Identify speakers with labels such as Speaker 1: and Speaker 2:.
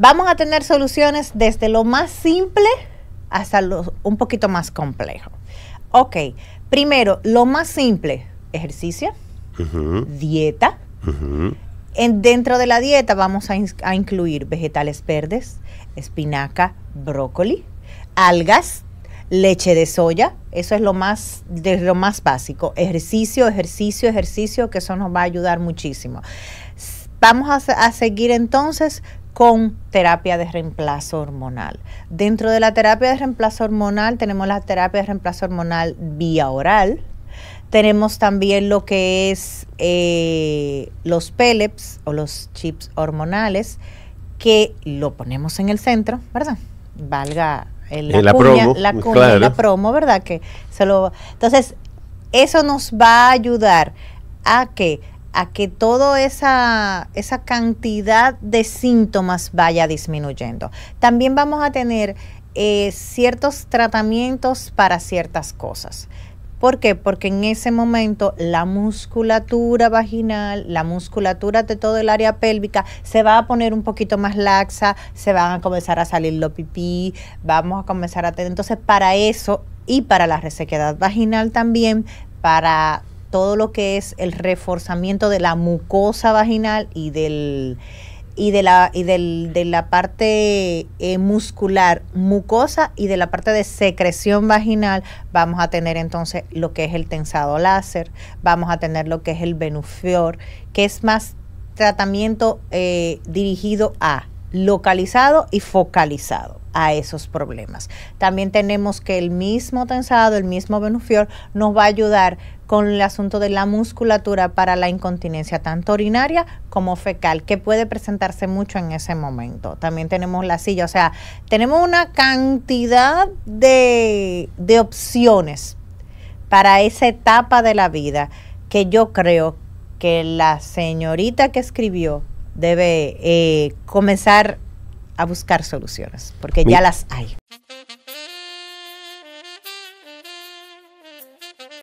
Speaker 1: vamos a tener soluciones desde lo más simple hasta lo un poquito más complejo. Ok, primero, lo más simple, ejercicio, dieta. en, dentro de la dieta vamos a, incluir vegetales verdes, espinaca, brócoli, algas, leche de soya, eso es lo más, de lo más básico. Ejercicio, ejercicio, ejercicio, que eso nos va a ayudar muchísimo. Vamos a seguir entonces con terapia de reemplazo hormonal. Dentro de la terapia de reemplazo hormonal tenemos la terapia de reemplazo hormonal vía oral, tenemos también lo que es eh, los pellets o los chips hormonales, que lo ponemos en el centro, ¿verdad? Valga la, promo, la, pues, promo, ¿verdad? Que se entonces, eso nos va a ayudar a que a que toda esa, esa cantidad de síntomas vaya disminuyendo. También vamos a tener eh, ciertos tratamientos para ciertas cosas. ¿Por qué? Porque en ese momento la musculatura vaginal, la musculatura de todo el área pélvica se va a poner un poquito más laxa, se van a comenzar a salir los pipí, vamos a comenzar a tener. Entonces, para eso y para la resequedad vaginal también, para todo lo que es el reforzamiento de la mucosa vaginal y del y de la y del, de la parte eh, muscular mucosa y de la parte de secreción vaginal vamos a tener entonces lo que es el tensado láser vamos a tener lo que es el benufior que es más tratamiento eh, dirigido a localizado y focalizado a esos problemas. También tenemos que el mismo tensado, el mismo benufior, nos va a ayudar con el asunto de la musculatura para la incontinencia, tanto urinaria como fecal, que puede presentarse mucho en ese momento. También tenemos la silla, o sea, tenemos una cantidad de, de opciones para esa etapa de la vida que yo creo que la señorita que escribió debe eh, comenzar a buscar soluciones, porque ya las hay.